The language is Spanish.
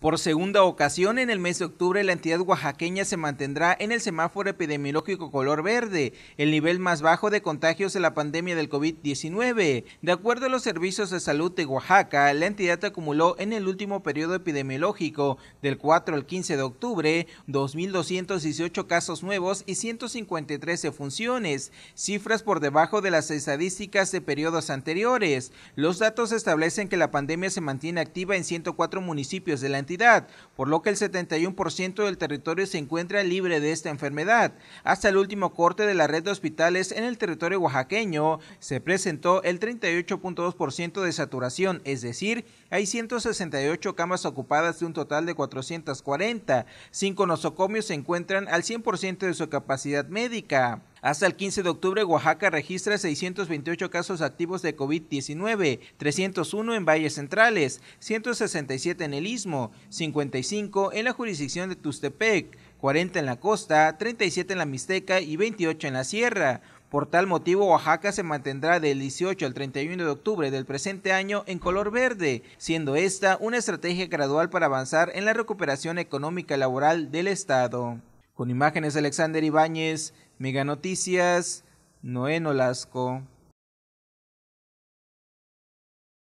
Por segunda ocasión, en el mes de octubre, la entidad oaxaqueña se mantendrá en el semáforo epidemiológico color verde, el nivel más bajo de contagios de la pandemia del COVID-19. De acuerdo a los servicios de salud de Oaxaca, la entidad acumuló en el último periodo epidemiológico, del 4 al 15 de octubre, 2.218 casos nuevos y 153 defunciones, cifras por debajo de las estadísticas de periodos anteriores. Los datos establecen que la pandemia se mantiene activa en 104 municipios de la entidad por lo que el 71% del territorio se encuentra libre de esta enfermedad. Hasta el último corte de la red de hospitales en el territorio oaxaqueño se presentó el 38.2% de saturación, es decir, hay 168 camas ocupadas de un total de 440. Cinco nosocomios se encuentran al 100% de su capacidad médica. Hasta el 15 de octubre, Oaxaca registra 628 casos activos de COVID-19, 301 en valles centrales, 167 en el istmo, 55 en la jurisdicción de Tustepec, 40 en la costa, 37 en la Mixteca y 28 en la sierra. Por tal motivo, Oaxaca se mantendrá del 18 al 31 de octubre del presente año en color verde, siendo esta una estrategia gradual para avanzar en la recuperación económica y laboral del Estado. Con imágenes de Alexander Ibáñez, Mega Noticias, Noé Olasco.